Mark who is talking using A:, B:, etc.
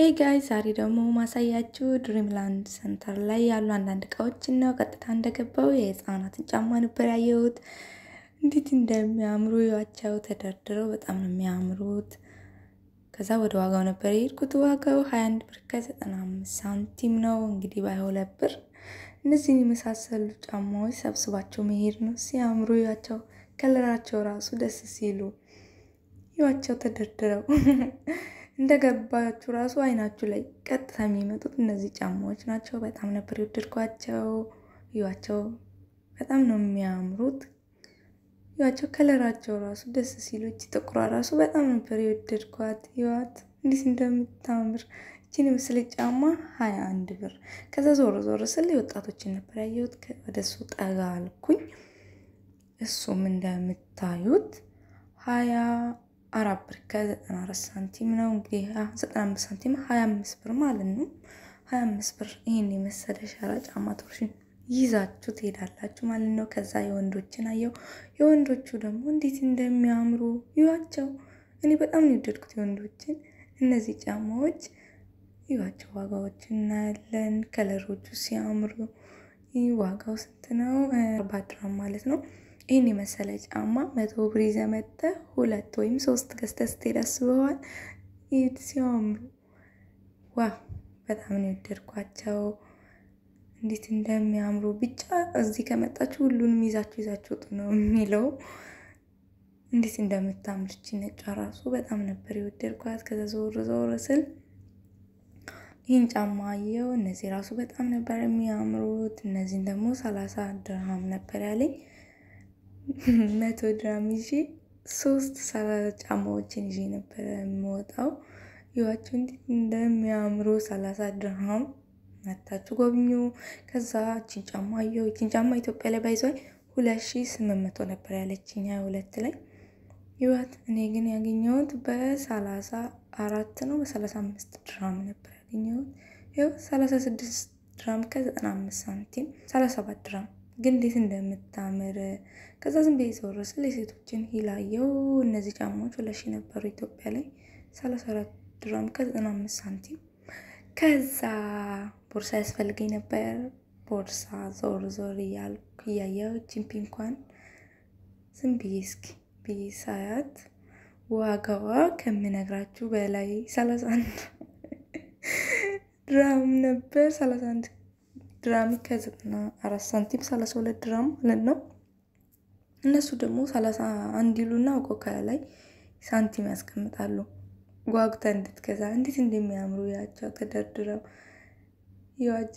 A: ሄይ ጋይ ዛሬ ደግሞ ማሳያችሁ ድሪምላንድ ሰንተር ላይ ያሉ አንዳንድ እቃዎችን ነው። ቀጥታ እንደገባው የህፃናትን ጫማ ነበር ያየሁት። እንዴት እንደሚያምሩ ያቸው ተደርድረው በጣም ነው የሚያምሩት። ከዛ ወደ ዋጋው ነበር የሄድኩት። ዋጋው 21 ብር ከ95 ሳንቲም ነው። እንግዲህ ባይሆለት ብር እነዚህን የመሳሰሉ ጫማዎች ሰብስባቸው መሄድ ነው። ሲያምሩ ያቸው ከለራቸው ራሱ ደስ ሲሉ ይዋቸው ተደርድረው እንደገባችሁ ራሱ አይናችሁ ላይ ቀጥታ የሚመጡት እነዚህ ጫማዎች ናቸው። በጣም ነበር የወደድኳቸው። ይዋቸው በጣም ነው የሚያምሩት። ይዋቸው ከለራቸው ራሱ ደስ ሲሉ። እጅ ጥቁሯ ራሱ በጣም ነበር የወደድኳት። ይዋት እንዲት እንደምታምር ይችን ምስል ጫማ ሀያ አንድ ብር። ከዛ ዞር ዞር ስል ወጣቶችን ነበር ያየሁት። ወደሱ ጠጋ አልኩኝ። እሱም እንደምታዩት ሀያ አራት ብር ከዘጠና አራት ሳንቲም ነው እንግዲህ ዘጠና አምስት ሳንቲም ሀያ አምስት ብር ማለት ነው። ሀያ አምስት ብር ይህን የመሰለ ሸራ ጫማ ቶርሽን ይዛችሁ ትሄዳላችሁ ማለት ነው። ከዛ የወንዶችን አየው የወንዶቹ ደግሞ እንዴት እንደሚያምሩ ይዋቸው። እኔ በጣም ነው የወደድኩት የወንዶችን እነዚህ ጫማዎች ይዋቸው። ዋጋዎች እናያለን። ከለሮቹ ሲያምሩ ዋጋው ስንት ነው? አርባ ድራም ማለት ነው። ይህን የመሰለ ጫማ መቶ ብር ይዘህ መጥተህ ሁለት ወይም ሶስት ገዝተህ ስትሄድ አስበዋል። ይህ ሲያምሩ ዋ በጣም ነው የወደድኳቸው። እንዴት እንደሚያምሩ ብቻ እዚህ ከመጣችሁ ሁሉንም ይዛችሁ ይዛችሁ ውጡ ነው የሚለው። እንዴት እንደምታምርች ነጫ ራሱ በጣም ነበር የወደድኳት። ከዛ ዞር ዞር ስል ይህን ጫማ አየው። እነዚህ ራሱ በጣም ነበር የሚያምሩት። እነዚህን ደግሞ ሰላሳ ድርሃም ነበር ያለኝ። መቶ ድራም ይዤ ሶስት ሰላሳ ጫማዎችን ይዤ ነበረ የምወጣው። ይዋቸው እንዴት እንደሚያምሩ ሰላሳ ድርሃም መታችሁ ጎብኙ። ከዛ እችን ጫማ አየሁ። እችን ጫማ ኢትዮጵያ ላይ ባይዘ ሁለት ሺ ስምንት መቶ ነበር ያለችኝ ሀያ ሁለት ላይ ይዋት። እኔ ግን ያገኘሁት በሰላሳ አራት ነው በሰላሳ አምስት ድርሃም ነበር ያገኘሁት። ይኸው ሰላሳ ስድስት ድርሃም ከዘጠና አምስት ሳንቲም ሰላሳ ሰባት ድርሃም ግን እንዴት እንደምታምር ከዛ ዝም ብዬ ዞር ስል የሴቶችን ሂላየው እነዚህ ጫማዎች ለሺ ነበሩ ኢትዮጵያ ላይ ሰላሳ አራት ድራም ከዘጠና አምስት ሳንቲም። ከዛ ቦርሳ ያስፈልገኝ ነበር። ቦርሳ ዞር ዞር እያልኩ እያየው ጅምፒ እንኳን ዝም ብዬ እስኪ ብዬ ሳያት ዋጋዋ ከምነግራችሁ በላይ ሰላሳ አንድ ድራም ነበር ሰላሳ አንድ ድራም ከዘጠና አራት ሳንቲም ሰላሳ ሁለት ድራም ማለት ነው። እነሱ ደግሞ ሰላሳ አንድ ይሉና አውቆ ከላይ ሳንቲም ያስቀምጣሉ። ጓጉታ እንድትገዛ እንዴት እንደሚያምሩ ያቸው ተደርድረው ይዋጃ